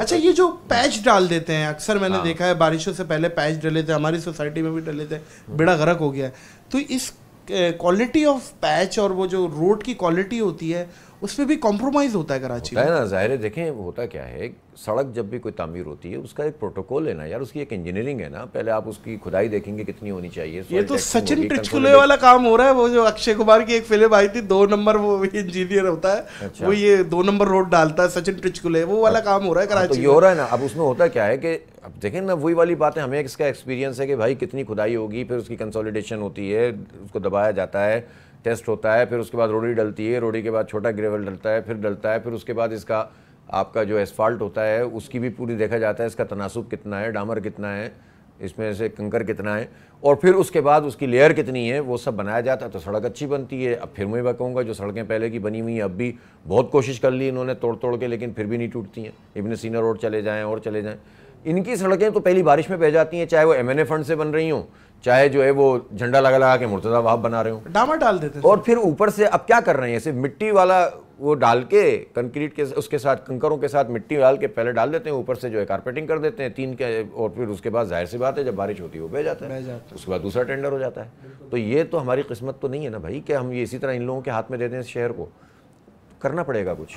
अच्छा ये जो पैच डाल देते हैं अक्सर मैंने हाँ। देखा है बारिशों से पहले पैच डले थे हमारी सोसाइटी में भी डले थे हाँ। बेड़ा गर्क हो गया है तो इस क्वालिटी ऑफ पैच और वो जो रोड की क्वालिटी होती है उस पर भी कॉम्प्रोमाइज़ होता है कराची होता है ना ज़ाहिर है देखें होता क्या है सड़क जब भी कोई तमीर होती है उसका एक प्रोटोकॉल है ना यार उसकी एक इंजीनियरिंग है ना पहले आप उसकी खुदाई देखेंगे कितनी होनी चाहिए ये तो सचिन ट्रिचकुले वाला काम हो रहा है वो जो अक्षय कुमार की एक फिल्म आई थी दो नंबर वो इंजीनियर होता है अच्छा। वो ये दो नंबर रोड डालता है सचिन ट्रिचकुले वो वाला हाँ। काम हो रहा है हाँ, तो कराची ये हो रहा है ना अब उसमें होता क्या है कि अब देखें ना वही वाली बात है हमें इसका एक्सपीरियंस है कि भाई कितनी खुदाई होगी फिर उसकी कंसोलिडेशन होती है उसको दबाया जाता है टेस्ट होता है फिर उसके बाद रोड़ी डलती है रोड़ी के बाद छोटा ग्रेवल डलता है फिर डलता है फिर उसके बाद इसका आपका जो एसफॉल्ट होता है उसकी भी पूरी देखा जाता है इसका तनासब कितना है डामर कितना है इसमें से कंकर कितना है और फिर उसके बाद उसकी लेयर कितनी है वो सब बनाया जाता है तो सड़क अच्छी बनती है अब फिर मैं वह कहूँगा जो सड़कें पहले की बनी हुई हैं अब भी बहुत कोशिश कर ली इन्होंने तोड़ तोड़ के लेकिन फिर भी नहीं टूटती हैं इबन सीना रोड चले जाएँ और चले जाएँ इनकी सड़कें तो पहली बारिश में बह जाती हैं चाहे वो एम फंड से बन रही हों चाहे जो है वो झंडा लगा लगा के मुर्तजा वहाँ बना रहे हों डामा डाल देते और फिर ऊपर से अब क्या कर रहे हैं ऐसे मिट्टी वाला वो डाल के कंक्रीट के उसके साथ कंकरों के साथ मिट्टी डाल के पहले डाल देते हैं ऊपर से जो है कारपेटिंग कर देते हैं तीन के और फिर उसके बाद जाहिर सी बात है जब बारिश होती है वो बह जाता है उसके बाद दूसरा टेंडर हो जाता है तो ये तो हमारी किस्मत तो नहीं है ना भाई कि हम ये इसी तरह इन लोगों के हाथ में दे दें इस शहर को करना पड़ेगा कुछ